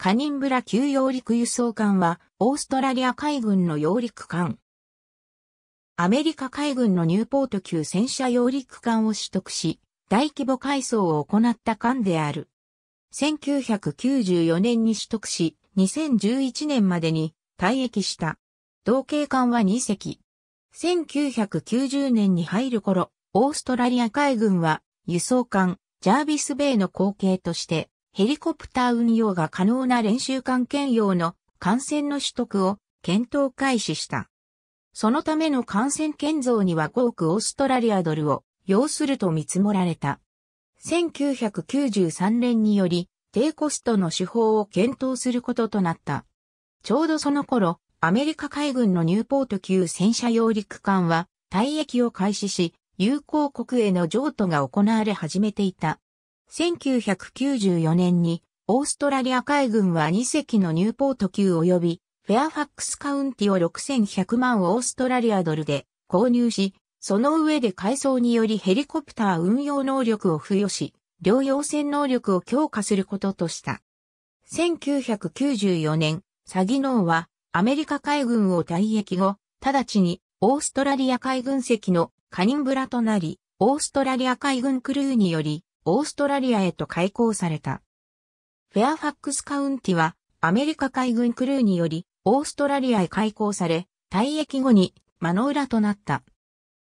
カニンブラ級揚陸輸送艦は、オーストラリア海軍の揚陸艦。アメリカ海軍のニューポート級戦車揚陸艦を取得し、大規模改装を行った艦である。1994年に取得し、2011年までに退役した。同型艦は2隻。1990年に入る頃、オーストラリア海軍は輸送艦ジャービスベイの後継としてヘリコプター運用が可能な練習艦兼用の艦船の取得を検討開始した。そのための艦船建造には5億オーストラリアドルを要すると見積もられた。1993年により低コストの手法を検討することとなった。ちょうどその頃、アメリカ海軍のニューポート級戦車揚陸艦は退役を開始し、友好国への譲渡が行われ始めていた。1994年にオーストラリア海軍は2隻のニューポート級及びフェアファックスカウンティを6100万オーストラリアドルで購入し、その上で改装によりヘリコプター運用能力を付与し、両用船能力を強化することとした。1994年、サギノーはアメリカ海軍を退役後、直ちにオーストラリア海軍籍のカニンブラとなり、オーストラリア海軍クルーによりオーストラリアへと開港された。フェアファックスカウンティはアメリカ海軍クルーによりオーストラリアへ開港され、退役後にマノウラとなった。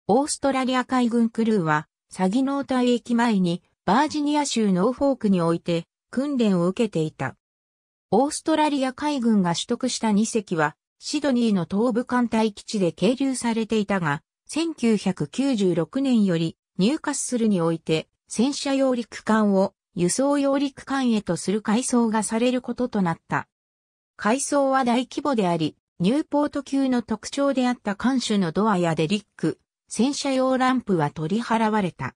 オーストラリア海軍クルーは、詐欺の退役前にバージニア州ノーフォークにおいて訓練を受けていた。オーストラリア海軍が取得した2隻は、シドニーの東部艦隊基地で係留されていたが、1996年より入荷するにおいて戦車用陸艦を輸送用陸艦へとする改装がされることとなった。改装は大規模であり、ニューポート級の特徴であった艦首のドアやデリック、戦車用ランプは取り払われた。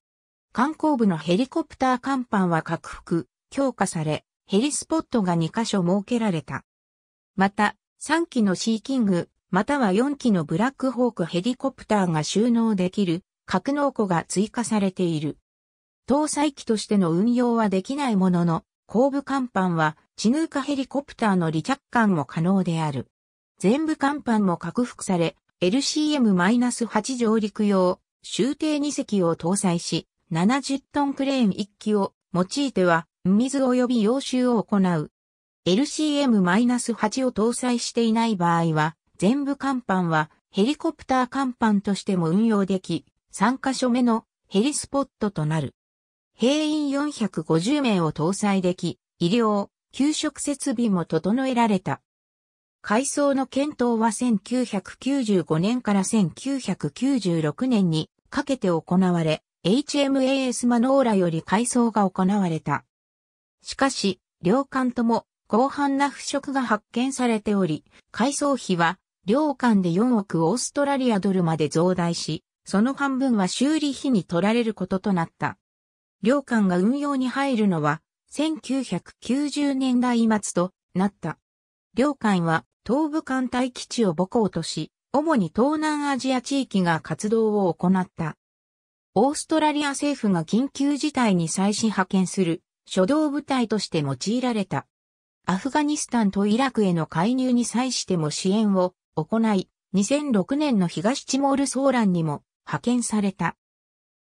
観光部のヘリコプター甲板は拡幅、強化され、ヘリスポットが2カ所設けられた。また、3機のシーキング、または4機のブラックホークヘリコプターが収納できる格納庫が追加されている。搭載機としての運用はできないものの、後部甲板は地ヌーカヘリコプターの離着艦も可能である。全部甲板も拡幅され、LCM-8 上陸用、終艇2隻を搭載し、70トンクレーン1機を用いては、水及び洋集を行う。LCM-8 を搭載していない場合は、全部甲板はヘリコプター甲板としても運用でき、3カ所目のヘリスポットとなる。兵員450名を搭載でき、医療、給食設備も整えられた。改装の検討は1995年から1996年にかけて行われ、HMAS マノーラより改装が行われた。しかし、両艦とも広範な腐食が発見されており、改装費は両艦で4億オーストラリアドルまで増大し、その半分は修理費に取られることとなった。領艦が運用に入るのは1990年代末となった。領艦は東部艦隊基地を母校とし、主に東南アジア地域が活動を行った。オーストラリア政府が緊急事態に際し派遣する初動部隊として用いられた。アフガニスタンとイラクへの介入に際しても支援を行い、2006年の東チモール騒乱にも派遣された。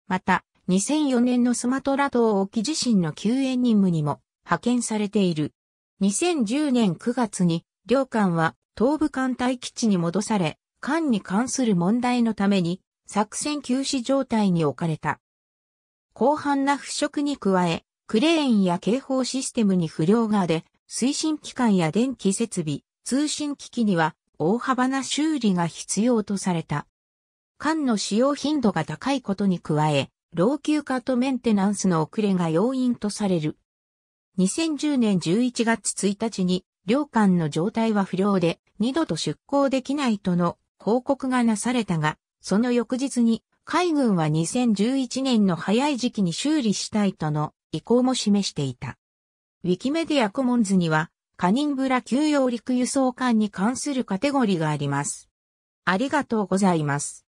また、2004年のスマトラ島沖地震の救援任務にも派遣されている。2010年9月に、両艦は東部艦隊基地に戻され、艦に関する問題のために作戦休止状態に置かれた。広範な腐食に加え、クレーンや警報システムに不良が出、推進機関や電気設備、通信機器には大幅な修理が必要とされた。艦の使用頻度が高いことに加え、老朽化とメンテナンスの遅れが要因とされる。2010年11月1日に、両艦の状態は不良で、二度と出港できないとの報告がなされたが、その翌日に、海軍は2011年の早い時期に修理したいとの意向も示していた。ウィキメディアコモンズには、カニンブラ休養陸輸送艦に関するカテゴリーがあります。ありがとうございます。